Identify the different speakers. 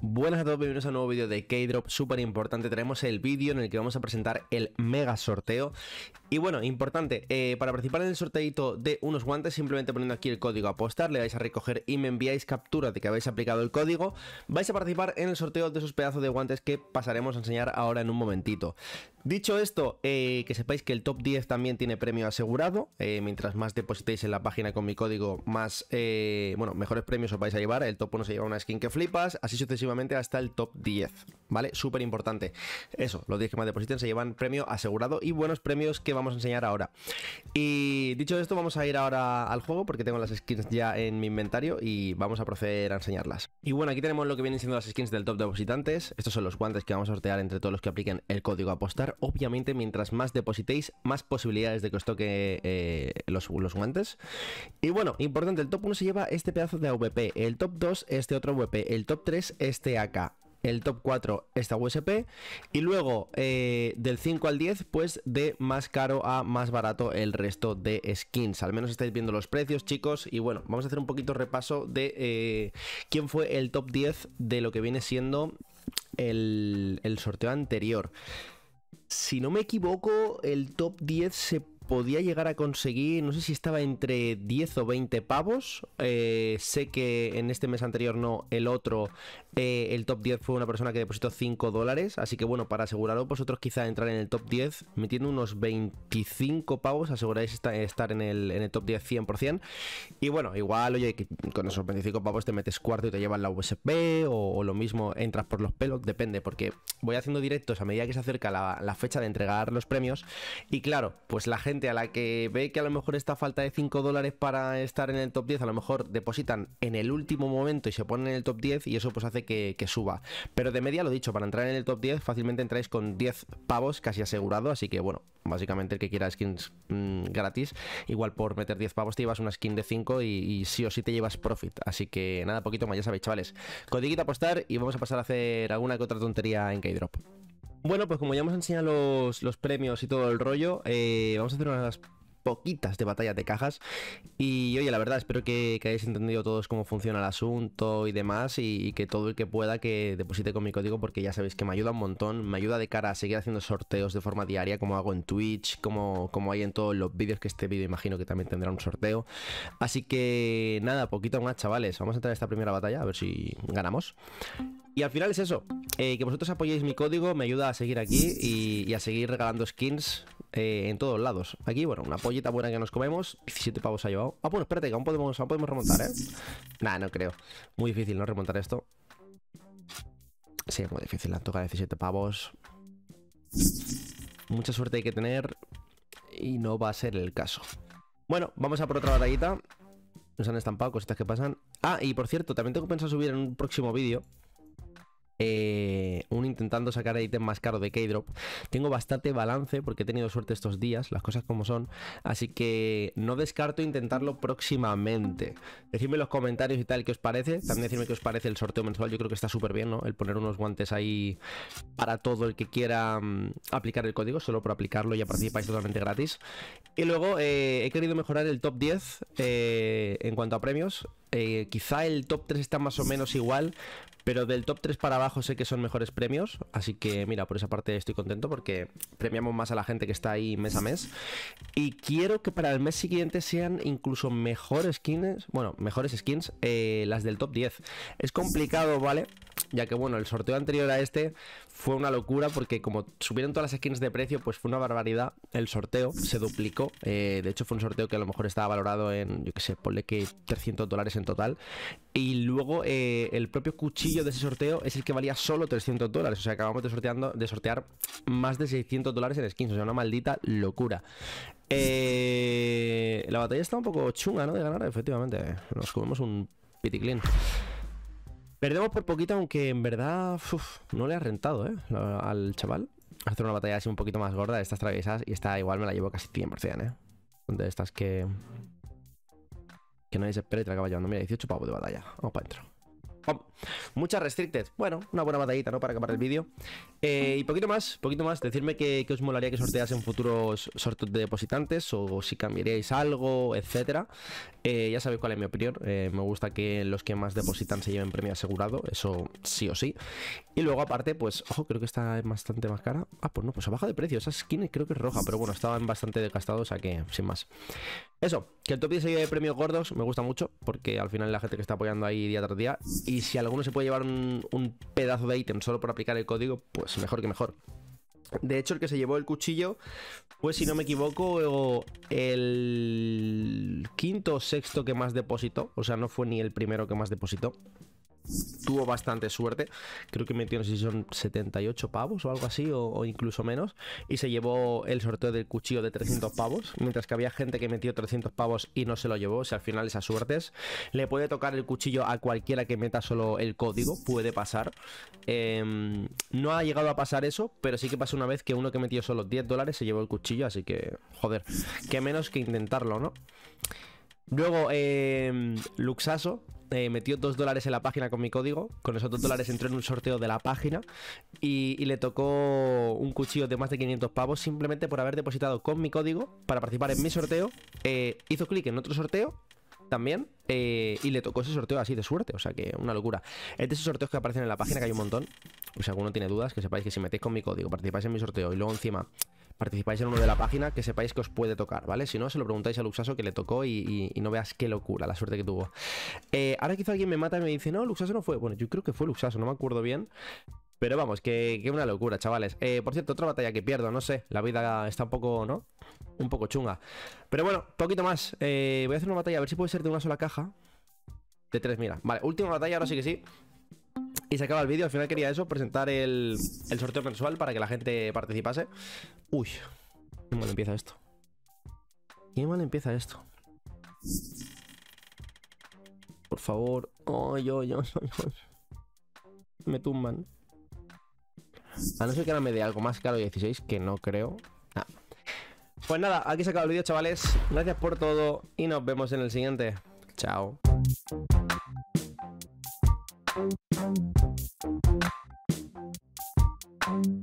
Speaker 1: Buenas a todos, bienvenidos a un nuevo vídeo de K-Drop, súper importante, tenemos el vídeo en el que vamos a presentar el mega sorteo Y bueno, importante, eh, para participar en el sorteito de unos guantes, simplemente poniendo aquí el código apostar, le vais a recoger y me enviáis captura de que habéis aplicado el código Vais a participar en el sorteo de esos pedazos de guantes que pasaremos a enseñar ahora en un momentito Dicho esto, eh, que sepáis que el top 10 también tiene premio asegurado. Eh, mientras más depositéis en la página con mi código, más, eh, bueno, mejores premios os vais a llevar. El top 1 se lleva una skin que flipas, así sucesivamente hasta el top 10. ¿Vale? Súper importante. Eso, los 10 que más depositen se llevan premio asegurado y buenos premios que vamos a enseñar ahora. Y dicho esto, vamos a ir ahora al juego porque tengo las skins ya en mi inventario y vamos a proceder a enseñarlas. Y bueno, aquí tenemos lo que vienen siendo las skins del top depositantes. Estos son los guantes que vamos a sortear entre todos los que apliquen el código apostar Obviamente, mientras más depositéis, más posibilidades de que os toque eh, los, los, guantes. Y bueno, importante, el top 1 se lleva este pedazo de AVP, el top 2 este otro AVP, el top 3 este AK, el top 4 esta USP y luego eh, del 5 al 10 pues de más caro a más barato el resto de skins al menos estáis viendo los precios chicos y bueno vamos a hacer un poquito repaso de eh, quién fue el top 10 de lo que viene siendo el, el sorteo anterior si no me equivoco, el top 10 se podía llegar a conseguir, no sé si estaba entre 10 o 20 pavos. Eh, sé que en este mes anterior no, el otro, eh, el top 10 fue una persona que depositó 5 dólares. Así que bueno, para asegurarlo, vosotros quizá entrar en el top 10 metiendo unos 25 pavos, aseguráis estar en el, top 10 100%. Y bueno, igual, oye, con esos 25 pavos te metes cuarto y te llevas la USB o, lo mismo, entras por los pelos, depende, porque voy haciendo directos a medida que se acerca la fecha de entregar los premios. Y claro, pues la gente a la que ve que a lo mejor esta falta de 5 dólares para estar en el top 10, a lo mejor depositan en el último momento y se ponen en el top 10 y eso pues hace que, suba. Pero de media, lo dicho, para entrar en el top 10 fácilmente entráis con 10 pavos casi asegurado, así que bueno, básicamente el que quiera skins mm, gratis, igual por meter 10 pavos te llevas una skin de 5 y, sí o sí te llevas profit. Así que nada, poquito más, ya sabéis, chavales. Codiguita apostar y vamos a pasar a hacer alguna que otra tontería en K-Drop. Bueno, pues como ya hemos enseñado los, premios y todo el rollo, eh, vamos a hacer unas poquitas de batallas de cajas. Y oye, la verdad, espero que, hayáis entendido todos cómo funciona el asunto y demás. Y, que todo el que pueda que deposite con mi código, porque ya sabéis que me ayuda un montón. Me ayuda de cara a seguir haciendo sorteos de forma diaria, como hago en Twitch, como, como hay en todos los vídeos que este vídeo imagino que también tendrá un sorteo. Así que nada, poquito más, chavales. Vamos a entrar en esta primera batalla, a ver si ganamos. Y al final es eso, eh, que vosotros apoyéis mi código me ayuda a seguir aquí y, a seguir regalando skins eh, en todos lados. Aquí, bueno, una pollita buena que nos comemos. 17 pavos ha llevado. Ah, bueno, espérate, que aún podemos, remontar, ¿eh? Nah, no creo. Muy difícil, ¿no? Remontar esto. Sí, es muy difícil. La toca 17 pavos. Mucha suerte hay que tener. Y no va a ser el caso. Bueno, vamos a por otra batallita. Nos han estampado, cositas que pasan. Ah, y por cierto, también tengo pensado subir en un próximo vídeo eh, un intentando sacar el ítem más caro de K-Drop. Tengo bastante balance porque he tenido suerte estos días, las cosas como son, así que no descarto intentarlo próximamente. Decidme en los comentarios y tal qué os parece, también decidme qué os parece el sorteo mensual, yo creo que está súper bien, ¿no? El poner unos guantes ahí para todo el que quiera mm, aplicar el código, solo por aplicarlo y y participáis totalmente gratis. Y luego eh, he querido mejorar el top 10 eh, en cuanto a premios. quizá el top 3 está más o menos igual, pero del top 3 para abajo sé que son mejores premios, así que mira, por esa parte estoy contento porque premiamos más a la gente que está ahí mes a mes. Y quiero que para el mes siguiente sean incluso mejores skins, bueno, mejores skins, eh, las del top 10. Es complicado, ¿vale? ya que bueno, el sorteo anterior a este fue una locura porque como subieron todas las skins de precio, pues fue una barbaridad el sorteo, se duplicó, eh, de hecho fue un sorteo que a lo mejor estaba valorado en, yo qué sé, ponle que 300 dólares en total, y luego eh, el propio cuchillo de ese sorteo es el que valía solo 300 dólares, o sea, acabamos de, sorteando, de sortear más de 600 dólares en skins, o sea, una maldita locura. Eh, la batalla está un poco chunga, ¿no? De ganar, efectivamente. Nos comemos un Pity clean Perdemos por poquito, aunque en verdad no le ha rentado ¿eh? al chaval. Hacer una batalla así un poquito más gorda de estas traviesas y esta igual me la llevo casi 100%, ¿eh? De estas que... Que nadie se espera y te la acaba llevando. Mira, 18 pavos de batalla. Vamos para adentro. Muchas restricted. Bueno, una buena batallita, ¿no? Para acabar el vídeo. Eh, y poquito más, poquito más. Decirme que, os molaría que sortease en futuros sorteos de depositantes o si cambiaríais algo, etcétera. Eh, ya sabéis cuál es mi opinión. Eh, me gusta que los que más depositan se lleven premio asegurado. Eso sí o sí. Y luego, aparte, pues, ojo, creo que es bastante más cara. Ah, pues no, pues baja de precio. Esa skin creo que es roja, pero bueno, estaba bastante desgastado, o sea que sin más. Eso, que el top 10 de premios gordos me gusta mucho, porque al final la gente que está apoyando ahí día tras día. Y si alguno se puede llevar un, pedazo de ítem solo por aplicar el código, pues mejor que mejor. De hecho, el que se llevó el cuchillo Pues si no me equivoco, el quinto o sexto que más depositó. O sea, no fue ni el primero que más depositó tuvo bastante suerte. Creo que metió, no sé si son 78 pavos o algo así, o, incluso menos. Y se llevó el sorteo del cuchillo de 300 pavos, mientras que había gente que metió 300 pavos y no se lo llevó. O sea, al final esas suertes. Le puede tocar el cuchillo a cualquiera que meta solo el código, puede pasar. Em, no ha llegado a pasar eso, pero sí que pasó una vez que uno que metió solo 10 dólares se llevó el cuchillo, así que, joder, que menos que intentarlo, ¿no? Luego, em, Luxaso metió dos dólares en la página con mi código. Con esos dos dólares entró en un sorteo de la página y, le tocó un cuchillo de más de 500 pavos simplemente por haber depositado con mi código para participar en mi sorteo. Eh, hizo clic en otro sorteo también eh, y le tocó ese sorteo así de suerte, o sea que una locura. Es de esos sorteos que aparecen en la página que hay un montón. Pues si alguno tiene dudas, que sepáis que si metéis con mi código, participáis en mi sorteo y luego encima participáis en uno de la página, que sepáis que os puede tocar, ¿vale? Si no, se lo preguntáis a Luxaso que le tocó y, no veas qué locura, la suerte que tuvo. Eh, ahora quizá alguien me mata y me dice, no, Luxaso no fue. Bueno, yo creo que fue Luxaso, no me acuerdo bien. Pero vamos, que, una locura, chavales. Eh, por cierto, otra batalla que pierdo, no sé. La vida está un poco, ¿no? Un poco chunga. Pero bueno, poquito más. Eh, voy a hacer una batalla, a ver si puede ser de una sola caja. De tres, mira. Vale, última batalla, ahora sí que sí. Y se acaba el vídeo. Al final quería eso, presentar el, sorteo mensual para que la gente participase. Uy, qué mal empieza esto. Qué mal empieza esto. Por favor. Ay, yo, yo, Me tumban. A no ser que ahora me dé algo más caro 16, que no creo. Pues nada, aquí se acaba el vídeo, chavales. Gracias por todo y nos vemos en el siguiente. Chao. Thank you.